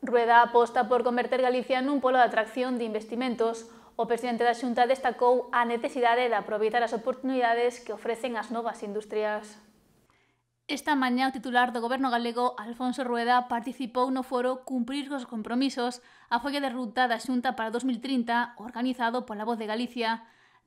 Rueda aposta por converter Galicia nun polo de atracción de investimentos. O presidente da Xunta destacou a necesidade de aproveitar as oportunidades que ofrecen as novas industrias. Esta mañá o titular do goberno galego, Alfonso Rueda, participou no foro Cumprir os compromisos, a folla de ruta da Xunta para 2030, organizado pola Voz de Galicia,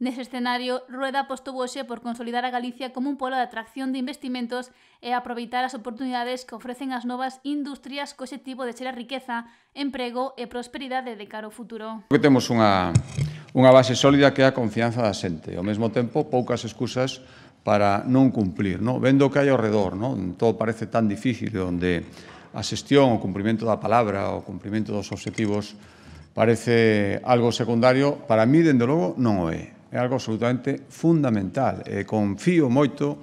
Nese escenario, Rueda apostou hoxe por consolidar a Galicia como un polo de atracción de investimentos e aproveitar as oportunidades que ofrecen as novas industrias co tipo de ser a riqueza, emprego e prosperidade de cara ao futuro. Que temos unha, unha base sólida que é a confianza da xente. Ao mesmo tempo, poucas excusas para non cumplir. No? Vendo o que hai ao redor, no? todo parece tan difícil, onde a xestión, o cumprimento da palabra, o cumprimento dos objetivos parece algo secundario, para mí, dende logo, non o é é algo absolutamente fundamental. E confío moito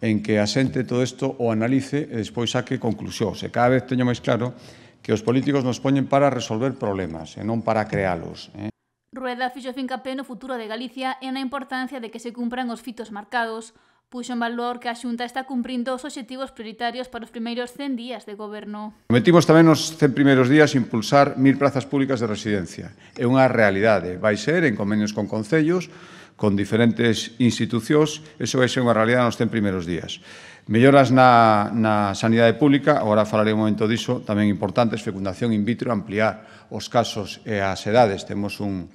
en que a xente todo isto o analice e despois saque conclusións. E cada vez teño máis claro que os políticos nos poñen para resolver problemas e non para creálos. Eh? Rueda fixo fincapé no futuro de Galicia e na importancia de que se cumpran os fitos marcados puxo en valor que a Xunta está cumprindo os obxectivos prioritarios para os primeiros 100 días de goberno. Prometimos tamén nos 100 primeiros días impulsar mil plazas públicas de residencia. É unha realidade, vai ser en convenios con concellos, con diferentes institucións, eso vai ser unha realidade nos 100 primeiros días. Melloras na, na sanidade pública, agora falaré un momento diso, tamén importantes, fecundación in vitro, ampliar os casos e as edades. Temos un,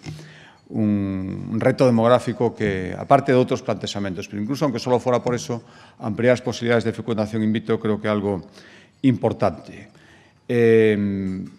un reto demográfico que, aparte de outros plantexamentos, pero incluso aunque só fora por eso, ampliar as posibilidades de fecundación in vitro creo que é algo importante. Eh,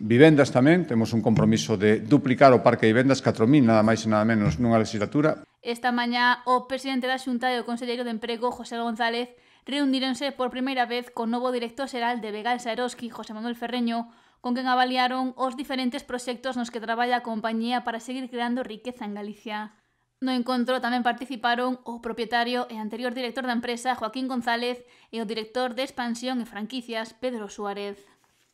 vivendas tamén, temos un compromiso de duplicar o parque de vivendas, 4.000 nada máis e nada menos nunha legislatura. Esta mañá o presidente da Xunta e o conselleiro de Emprego, José González, reuníronse por primeira vez con novo director xeral de Vegal Saeroski, José Manuel Ferreño, con quen avaliaron os diferentes proxectos nos que traballa a compañía para seguir creando riqueza en Galicia. No encontro tamén participaron o propietario e anterior director da empresa Joaquín González e o director de expansión e franquicias Pedro Suárez.